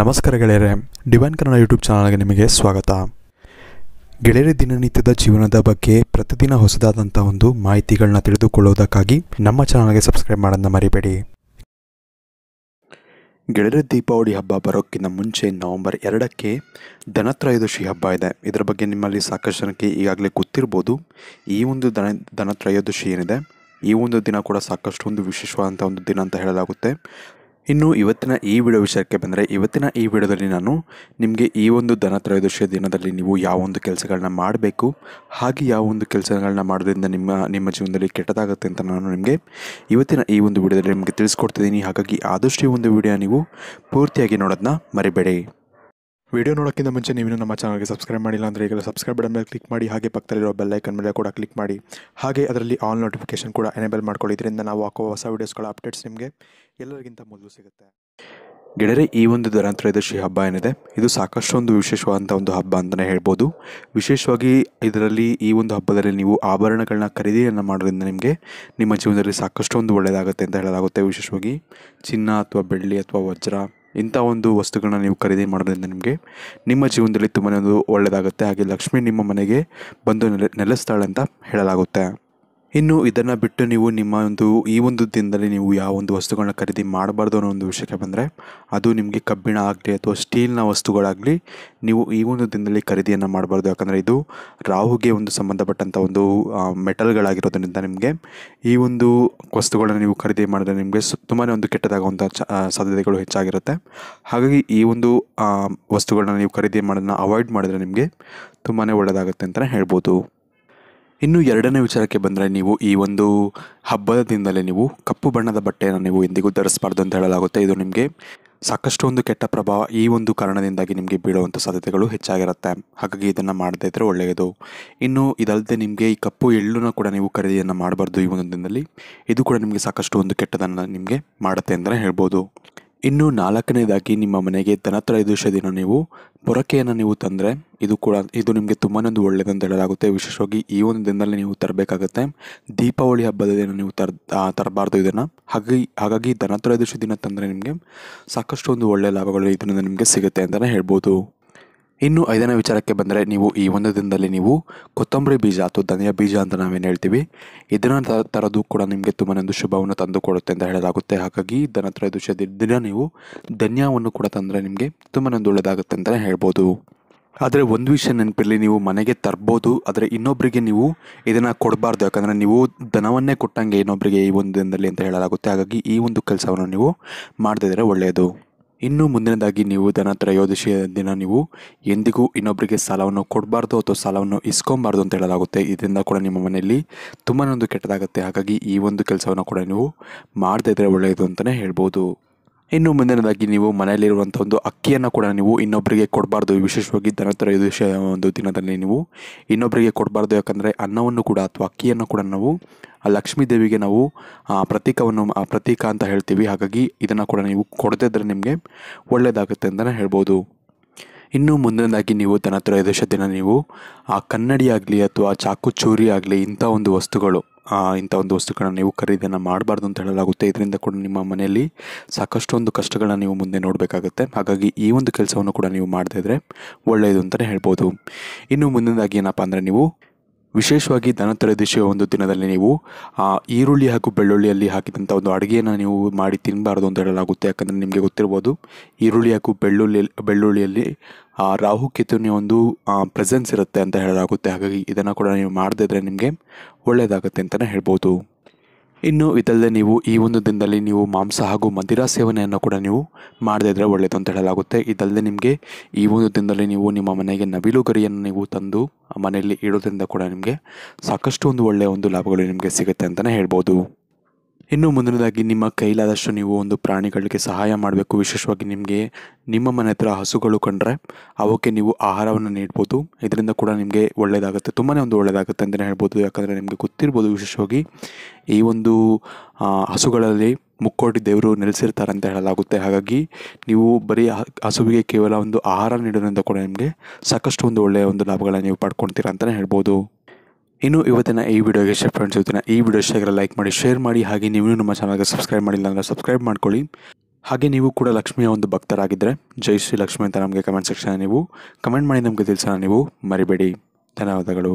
ನಮಸ್ಕಾರ ಗೆಳೆಯರೆ divine Kannada YouTube ಚಾನಲ್ಗೆ ನಿಮಗೆ ಸ್ವಾಗತ ಗೆಳೆಯರೆ ದಿನನಿತ್ಯದ ಜೀವನದ ಬಗ್ಗೆ ಪ್ರತಿದಿನ ಹೊಸದಾದಂಥ ಒಂದು ಮಾಹಿತಿಗಳನ್ನ ತಿಳಿದುಕೊಳ್ಳುವುದಕ್ಕಾಗಿ ನಮ್ಮ ಚಾನಲ್ಗೆ ಸಬ್ಸ್ಕ್ರೈಬ್ ಮಾಡೋದನ್ನ ಮರಿಬೇಡಿ ಗೆಳೆಯರೆ ದೀಪಾವಳಿ ಹಬ್ಬ ಬರೋಕ್ಕಿಂತ ಮುಂಚೆ ನವೆಂಬರ್ ಎರಡಕ್ಕೆ ಧನತ್ರಯೋದಶಿ ಹಬ್ಬ ಇದೆ ಇದರ ಬಗ್ಗೆ ನಿಮ್ಮಲ್ಲಿ ಸಾಕಷ್ಟು ಜನಕ್ಕೆ ಈಗಾಗಲೇ ಗೊತ್ತಿರ್ಬೋದು ಈ ಒಂದು ದನ ಧನತ್ರಯೋದಶಿ ಏನಿದೆ ಈ ಒಂದು ದಿನ ಕೂಡ ಸಾಕಷ್ಟು ಒಂದು ವಿಶೇಷವಾದಂಥ ಒಂದು ದಿನ ಅಂತ ಹೇಳಲಾಗುತ್ತೆ ಇನ್ನು ಇವತ್ತಿನ ಈ ವಿಡಿಯೋ ವಿಷಯಕ್ಕೆ ಬಂದರೆ ಇವತ್ತಿನ ಈ ವಿಡಿಯೋದಲ್ಲಿ ನಾನು ನಿಮಗೆ ಈ ಒಂದು ಧನ ತ್ರಯೋದಶಿಯ ದಿನದಲ್ಲಿ ನೀವು ಯಾವೊಂದು ಕೆಲಸಗಳನ್ನ ಮಾಡಬೇಕು ಹಾಗೆ ಯಾವೊಂದು ಕೆಲಸಗಳನ್ನ ಮಾಡೋದ್ರಿಂದ ನಿಮ್ಮ ನಿಮ್ಮ ಜೀವನದಲ್ಲಿ ಕೆಟ್ಟದಾಗುತ್ತೆ ಅಂತ ನಾನು ನಿಮಗೆ ಇವತ್ತಿನ ಈ ಒಂದು ವಿಡಿಯೋದಲ್ಲಿ ನಿಮಗೆ ತಿಳಿಸ್ಕೊಡ್ತಿದ್ದೀನಿ ಹಾಗಾಗಿ ಆದಷ್ಟು ಈ ಒಂದು ವಿಡಿಯೋ ನೀವು ಪೂರ್ತಿಯಾಗಿ ನೋಡೋದನ್ನ ಮರಿಬೇಡಿ ವಿಡಿಯೋ ನೋಡೋಕ್ಕಿಂತ ಮುಂಚೆ ನೀವು ನಮ್ಮ ಚಾನಲ್ಗೆ ಸಬ್ಸ್ಕ್ರೈಬ್ ಮಾಡಿಲ್ಲ ಅಂದರೆ ಈಗಲೂ ಸಬ್ಸ್ಕ್ರೈಬ್ ಬಟನ್ ಮೇಲೆ ಕ್ಲಿಕ್ ಮಾಡಿ ಹಾಗೆ ಪಕ್ಕದಲ್ಲಿರೋ ಬೆಲ್ಲೈಕನ್ ಮೇಲೆ ಕೂಡ ಕ್ಲಿಕ್ ಮಾಡಿ ಹಾಗೆ ಅದರಲ್ಲಿ ಆಲ್ ನೋಟಿಫಿಕೇಷನ್ ಕೂಡ ಎನೇಬಲ್ ಮಾಡ್ಕೊಳ್ಳಿ ಇದರಿಂದ ನಾವು ಹಾಕೋ ಹೊಸ ವೀಡಿಯೋಸ್ಗಳ ಅಪ್ಡೇಟ್ಸ್ ನಿಮಗೆ ಎಲ್ಲರಿಗಿಂತ ಮೊದಲು ಸಿಗುತ್ತೆ ಗೆಳೆಯರೆ ಈ ಒಂದು ಧನತ್ರಯೋದಶಿ ಹಬ್ಬ ಏನಿದೆ ಇದು ಸಾಕಷ್ಟೊಂದು ವಿಶೇಷವಾದಂಥ ಒಂದು ಹಬ್ಬ ಅಂತಲೇ ಹೇಳ್ಬೋದು ವಿಶೇಷವಾಗಿ ಇದರಲ್ಲಿ ಈ ಒಂದು ಹಬ್ಬದಲ್ಲಿ ನೀವು ಆಭರಣಗಳನ್ನ ಖರೀದಿಯನ್ನು ಮಾಡೋದ್ರಿಂದ ನಿಮಗೆ ನಿಮ್ಮ ಜೀವನದಲ್ಲಿ ಸಾಕಷ್ಟೊಂದು ಒಳ್ಳೆಯದಾಗುತ್ತೆ ಅಂತ ಹೇಳಲಾಗುತ್ತೆ ವಿಶೇಷವಾಗಿ ಚಿನ್ನ ಅಥವಾ ಬೆಳ್ಳಿ ಅಥವಾ ವಜ್ರ ಇಂಥ ಒಂದು ವಸ್ತುಗಳನ್ನ ನೀವು ಖರೀದಿ ಮಾಡೋದ್ರಿಂದ ನಿಮಗೆ ನಿಮ್ಮ ಜೀವನದಲ್ಲಿ ತುಂಬಾ ಒಂದು ಒಳ್ಳೆಯದಾಗುತ್ತೆ ಹಾಗೆ ಲಕ್ಷ್ಮಿ ನಿಮ್ಮ ಮನೆಗೆ ಬಂದು ನೆಲೆ ನೆಲೆಸ್ತಾಳೆ ಅಂತ ಹೇಳಲಾಗುತ್ತೆ ಇನ್ನು ಇದನ್ನು ಬಿಟ್ಟು ನೀವು ನಿಮ್ಮ ಒಂದು ಈ ಒಂದು ದಿನದಲ್ಲಿ ನೀವು ಯಾವ ಒಂದು ವಸ್ತುಗಳನ್ನ ಖರೀದಿ ಮಾಡಬಾರ್ದು ಅನ್ನೋ ಒಂದು ವಿಷಯಕ್ಕೆ ಬಂದರೆ ಅದು ನಿಮಗೆ ಕಬ್ಬಿಣ ಆಗಲಿ ಅಥವಾ ಸ್ಟೀಲ್ನ ವಸ್ತುಗಳಾಗಲಿ ನೀವು ಈ ಒಂದು ದಿನದಲ್ಲಿ ಖರೀದಿಯನ್ನು ಮಾಡಬಾರ್ದು ಯಾಕಂದರೆ ಇದು ರಾಹುಗೆ ಒಂದು ಸಂಬಂಧಪಟ್ಟಂಥ ಒಂದು ಮೆಟಲ್ಗಳಾಗಿರೋದ್ರಿಂದ ನಿಮಗೆ ಈ ಒಂದು ವಸ್ತುಗಳನ್ನು ನೀವು ಖರೀದಿ ಮಾಡಿದ್ರೆ ನಿಮಗೆ ತುಂಬಾ ಒಂದು ಕೆಟ್ಟದಾಗುವಂಥ ಚ ಸಾಧ್ಯತೆಗಳು ಹೆಚ್ಚಾಗಿರುತ್ತೆ ಹಾಗಾಗಿ ಈ ಒಂದು ವಸ್ತುಗಳನ್ನ ನೀವು ಖರೀದಿ ಮಾಡೋದನ್ನ ಅವಾಯ್ಡ್ ಮಾಡಿದ್ರೆ ನಿಮಗೆ ತುಂಬಾ ಒಳ್ಳೆಯದಾಗುತ್ತೆ ಅಂತಲೇ ಹೇಳ್ಬೋದು ಇನ್ನು ಎರಡನೇ ವಿಚಾರಕ್ಕೆ ಬಂದರೆ ನೀವು ಈ ಒಂದು ಹಬ್ಬದ ದಿನದಲ್ಲಿ ನೀವು ಕಪ್ಪು ಬಣ್ಣದ ಬಟ್ಟೆಯನ್ನು ನೀವು ಎಂದಿಗೂ ಧರಿಸಬಾರ್ದು ಅಂತ ಹೇಳಲಾಗುತ್ತೆ ಇದು ನಿಮಗೆ ಸಾಕಷ್ಟು ಒಂದು ಕೆಟ್ಟ ಪ್ರಭಾವ ಈ ಒಂದು ಕಾರಣದಿಂದಾಗಿ ನಿಮಗೆ ಬೀಳುವಂಥ ಸಾಧ್ಯತೆಗಳು ಹೆಚ್ಚಾಗಿರುತ್ತೆ ಹಾಗಾಗಿ ಇದನ್ನು ಮಾಡದೇ ಇದ್ದರೆ ಒಳ್ಳೆಯದು ಇನ್ನು ಇದಲ್ಲದೆ ನಿಮಗೆ ಈ ಕಪ್ಪು ಎಳ್ಳುನ ಕೂಡ ನೀವು ಖರೀದಿಯನ್ನು ಮಾಡಬಾರ್ದು ಈ ಒಂದು ದಿನದಲ್ಲಿ ಇದು ಕೂಡ ನಿಮಗೆ ಸಾಕಷ್ಟು ಒಂದು ಕೆಟ್ಟದನ್ನು ನಿಮಗೆ ಮಾಡುತ್ತೆ ಅಂತಲೇ ಹೇಳ್ಬೋದು ಇನ್ನು ನಾಲ್ಕನೇದಾಗಿ ನಿಮ್ಮ ಮನೆಗೆ ಧನತ್ರಯೋದಶ ದಿನ ನೀವು ಪೊರಕೆಯನ್ನು ನೀವು ತಂದರೆ ಇದು ಕೂಡ ಇದು ನಿಮಗೆ ತುಂಬಾ ಒಂದು ಒಳ್ಳೆಯದಂತ ಹೇಳಲಾಗುತ್ತೆ ವಿಶೇಷವಾಗಿ ಈ ಒಂದು ದಿನದಲ್ಲಿ ನೀವು ತರಬೇಕಾಗುತ್ತೆ ದೀಪಾವಳಿ ಹಬ್ಬದ ದಿನ ನೀವು ತರ್ ತರಬಾರ್ದು ಇದನ್ನು ಹಾಗಾಗಿ ಹಾಗಾಗಿ ಧನತ್ರಯೋದಶ ದಿನ ತಂದರೆ ನಿಮಗೆ ಸಾಕಷ್ಟು ಒಂದು ಒಳ್ಳೆಯ ಲಾಭಗಳು ಇದರಿಂದ ನಿಮಗೆ ಸಿಗುತ್ತೆ ಅಂತಲೇ ಹೇಳ್ಬೋದು ಇನ್ನು ಐದನೇ ವಿಚಾರಕ್ಕೆ ಬಂದರೆ ನೀವು ಈ ಒಂದು ದಿನದಲ್ಲಿ ನೀವು ಕೊತ್ತಂಬರಿ ಬೀಜ ಅಥವಾ ಧನಿಯಾ ಬೀಜ ಅಂತ ನಾವೇನು ಹೇಳ್ತೀವಿ ಇದನ್ನು ತರೋದು ಕೂಡ ನಿಮಗೆ ತುಂಬಾ ಒಂದು ಶುಭವನ್ನು ತಂದುಕೊಡುತ್ತೆ ಅಂತ ಹೇಳಲಾಗುತ್ತೆ ಹಾಗಾಗಿ ಧನತ್ರಯೋದಶ ದಿನ ನೀವು ಧನ್ಯವನ್ನು ಕೂಡ ತಂದರೆ ನಿಮಗೆ ತುಂಬಾ ಒಂದು ಒಳ್ಳೆಯದಾಗುತ್ತೆ ಅಂತಲೇ ಹೇಳ್ಬೋದು ಆದರೆ ಒಂದು ವಿಷಯ ನೆನಪಿರಲಿ ನೀವು ಮನೆಗೆ ತರ್ಬೋದು ಆದರೆ ಇನ್ನೊಬ್ಬರಿಗೆ ನೀವು ಇದನ್ನು ಕೊಡಬಾರ್ದು ಯಾಕಂದರೆ ನೀವು ಧನವನ್ನೇ ಕೊಟ್ಟಂಗೆ ಇನ್ನೊಬ್ಬರಿಗೆ ಈ ಒಂದು ದಿನದಲ್ಲಿ ಅಂತ ಹೇಳಲಾಗುತ್ತೆ ಹಾಗಾಗಿ ಈ ಒಂದು ಕೆಲಸವನ್ನು ನೀವು ಮಾಡದಿದ್ದರೆ ಒಳ್ಳೆಯದು ಇನ್ನು ಮುಂದಿನದಾಗಿ ನೀವು ಧನತ್ರಯೋದಶಿಯ ದಿನ ನೀವು ಎಂದಿಗೂ ಇನ್ನೊಬ್ಬರಿಗೆ ಸಾಲವನ್ನು ಕೊಡಬಾರ್ದು ಅಥವಾ ಸಾಲವನ್ನು ಇಸ್ಕೊಬಾರ್ದು ಅಂತ ಹೇಳಲಾಗುತ್ತೆ ಇದರಿಂದ ಕೂಡ ನಿಮ್ಮ ಮನೆಯಲ್ಲಿ ತುಂಬಾ ಒಂದು ಕೆಟ್ಟದಾಗುತ್ತೆ ಹಾಗಾಗಿ ಈ ಒಂದು ಕೆಲಸವನ್ನು ಕೂಡ ನೀವು ಮಾಡದೇ ಒಳ್ಳೆಯದು ಅಂತಲೇ ಹೇಳ್ಬೋದು ಇನ್ನು ಮುಂದಿನದಾಗಿ ನೀವು ಮನೆಯಲ್ಲಿರುವಂಥ ಒಂದು ಅಕ್ಕಿಯನ್ನು ಕೂಡ ನೀವು ಇನ್ನೊಬ್ಬರಿಗೆ ಕೊಡಬಾರ್ದು ವಿಶೇಷವಾಗಿ ಧನತ್ರಯೋದಶಿಯ ಒಂದು ದಿನದಲ್ಲಿ ನೀವು ಇನ್ನೊಬ್ಬರಿಗೆ ಕೊಡಬಾರ್ದು ಯಾಕಂದರೆ ಅನ್ನವನ್ನು ಕೂಡ ಅಥವಾ ಅಕ್ಕಿಯನ್ನು ಕೂಡ ನಾವು ಆ ಲಕ್ಷ್ಮೀ ದೇವಿಗೆ ನಾವು ಪ್ರತೀಕವನ್ನು ಪ್ರತೀಕ ಅಂತ ಹೇಳ್ತೀವಿ ಹಾಗಾಗಿ ಇದನ್ನು ಕೂಡ ನೀವು ಕೊಡದೇ ಇದ್ದರೆ ನಿಮಗೆ ಒಳ್ಳೆಯದಾಗುತ್ತೆ ಅಂತಲೇ ಹೇಳ್ಬೋದು ಇನ್ನು ಮುಂದಿನದಾಗಿ ನೀವು ಧನತ್ರಯೋದಶ ದಿನ ನೀವು ಆ ಕನ್ನಡಿ ಆಗಲಿ ಅಥವಾ ಚಾಕು ಚೂರಿ ಆಗಲಿ ಇಂಥ ಒಂದು ವಸ್ತುಗಳು ಇಂಥ ಒಂದು ವಸ್ತುಗಳನ್ನು ನೀವು ಖರೀದಿಯನ್ನು ಮಾಡಬಾರ್ದು ಅಂತ ಹೇಳಲಾಗುತ್ತೆ ಇದರಿಂದ ಕೂಡ ನಿಮ್ಮ ಮನೆಯಲ್ಲಿ ಒಂದು ಕಷ್ಟಗಳನ್ನ ನೀವು ಮುಂದೆ ನೋಡಬೇಕಾಗುತ್ತೆ ಹಾಗಾಗಿ ಈ ಒಂದು ಕೆಲಸವನ್ನು ಕೂಡ ನೀವು ಮಾಡದೇ ಇದ್ದರೆ ಒಳ್ಳೆಯದು ಅಂತಲೇ ಹೇಳ್ಬೋದು ಇನ್ನು ಮುಂದಿನದಾಗಿ ಏನಪ್ಪ ಅಂದರೆ ನೀವು ವಿಶೇಷವಾಗಿ ಧನತ್ರಯೋದಶಿಯ ಒಂದು ದಿನದಲ್ಲಿ ನೀವು ಆ ಈರುಳ್ಳಿ ಹಾಗೂ ಬೆಳ್ಳುಳ್ಳಿಯಲ್ಲಿ ಹಾಕಿದಂಥ ಒಂದು ಅಡುಗೆಯನ್ನು ನೀವು ಮಾಡಿ ತಿನ್ನಬಾರ್ದು ಅಂತ ಹೇಳಲಾಗುತ್ತೆ ಯಾಕಂದರೆ ನಿಮಗೆ ಗೊತ್ತಿರ್ಬೋದು ಈರುಳ್ಳಿ ಹಾಗೂ ಬೆಳ್ಳುಳ್ಳಿ ಬೆಳ್ಳುಳ್ಳಿಯಲ್ಲಿ ರಾಹು ಕೇತುವಿನ ಒಂದು ಪ್ರೆಸೆನ್ಸ್ ಇರುತ್ತೆ ಅಂತ ಹೇಳಲಾಗುತ್ತೆ ಹಾಗಾಗಿ ಇದನ್ನು ಕೂಡ ನೀವು ಮಾಡದೇ ಇದ್ದರೆ ನಿಮಗೆ ಒಳ್ಳೆಯದಾಗುತ್ತೆ ಅಂತಲೇ ಹೇಳ್ಬೋದು ಇನ್ನು ಇದಲ್ಲದೆ ನೀವು ಈ ಒಂದು ದಿನದಲ್ಲಿ ನೀವು ಮಾಂಸ ಹಾಗೂ ಮದಿರ ಸೇವನೆಯನ್ನು ಕೂಡ ನೀವು ಮಾಡದೇ ಇದ್ದರೆ ಒಳ್ಳೆಯದು ಅಂತ ಹೇಳಲಾಗುತ್ತೆ ಇದಲ್ಲದೆ ನಿಮಗೆ ಈ ಒಂದು ದಿನದಲ್ಲಿ ನೀವು ನಿಮ್ಮ ಮನೆಗೆ ನವಿಲು ಗರಿಯನ್ನು ನೀವು ತಂದು ಮನೆಯಲ್ಲಿ ಇಡೋದ್ರಿಂದ ಕೂಡ ನಿಮಗೆ ಸಾಕಷ್ಟು ಒಂದು ಒಳ್ಳೆಯ ಒಂದು ಲಾಭಗಳು ನಿಮಗೆ ಸಿಗುತ್ತೆ ಅಂತಲೇ ಹೇಳ್ಬೋದು ಇನ್ನು ಮುಂದಿನದಾಗಿ ನಿಮ್ಮ ಕೈಲಾದಷ್ಟು ನೀವು ಒಂದು ಪ್ರಾಣಿಗಳಿಗೆ ಸಹಾಯ ಮಾಡಬೇಕು ವಿಶೇಷವಾಗಿ ನಿಮಗೆ ನಿಮ್ಮ ಮನೆ ಹತ್ರ ಹಸುಗಳು ಕಂಡ್ರೆ ಅವಕ್ಕೆ ನೀವು ಆಹಾರವನ್ನು ನೀಡ್ಬೋದು ಇದರಿಂದ ಕೂಡ ನಿಮಗೆ ಒಳ್ಳೆಯದಾಗುತ್ತೆ ತುಂಬಾ ಒಂದು ಒಳ್ಳೆಯದಾಗುತ್ತೆ ಅಂತಲೇ ಹೇಳ್ಬೋದು ಯಾಕಂದರೆ ನಿಮಗೆ ಗೊತ್ತಿರ್ಬೋದು ವಿಶೇಷವಾಗಿ ಈ ಒಂದು ಹಸುಗಳಲ್ಲಿ ಮುಕ್ಕೋಟಿ ದೇವರು ನೆಲೆಸಿರ್ತಾರೆ ಅಂತ ಹೇಳಲಾಗುತ್ತೆ ಹಾಗಾಗಿ ನೀವು ಬರೀ ಹಸುವಿಗೆ ಕೇವಲ ಒಂದು ಆಹಾರ ನೀಡೋದ್ರಿಂದ ಕೂಡ ನಿಮಗೆ ಸಾಕಷ್ಟು ಒಂದು ಒಳ್ಳೆಯ ಒಂದು ಲಾಭಗಳನ್ನು ನೀವು ಪಡ್ಕೊಳ್ತೀರ ಅಂತಲೇ ಹೇಳ್ಬೋದು ಇನ್ನು ಇವತ್ತಿನ ಈ ವಿಡಿಯೋಗೆ ಶೇರ್ ಫ್ರೆಂಡ್ಸ್ ಇವತ್ತಿನ ಈ ವಿಡಿಯೋ ಇಷ್ಟ ಲೈಕ್ ಮಾಡಿ ಶೇರ್ ಮಾಡಿ ಹಾಗೆ ನೀವು ನಮ್ಮ ಚಾನಲ್ಗೆ ಸಬ್ಸ್ಕ್ರೈಬ್ ಮಾಡಿಲ್ಲ ಅಂದರೆ ಸಬ್ಸ್ಕ್ರೈಬ್ ಮಾಡ್ಕೊಳ್ಳಿ ಹಾಗೆ ನೀವು ಕೂಡ ಲಕ್ಷ್ಮಿಯ ಒಂದು ಭಕ್ತರಾಗಿದ್ದರೆ ಜೈ ಶ್ರೀ ಲಕ್ಷ್ಮಿ ಅಂತ ನಮಗೆ ಕಮೆಂಟ್ ಸೆಕ್ಷನ್ ನೀವು ಕಮೆಂಟ್ ಮಾಡಿ ನಮಗೆ ತಿಳಿಸೋಣ ನೀವು ಮರಿಬೇಡಿ ಧನ್ಯವಾದಗಳು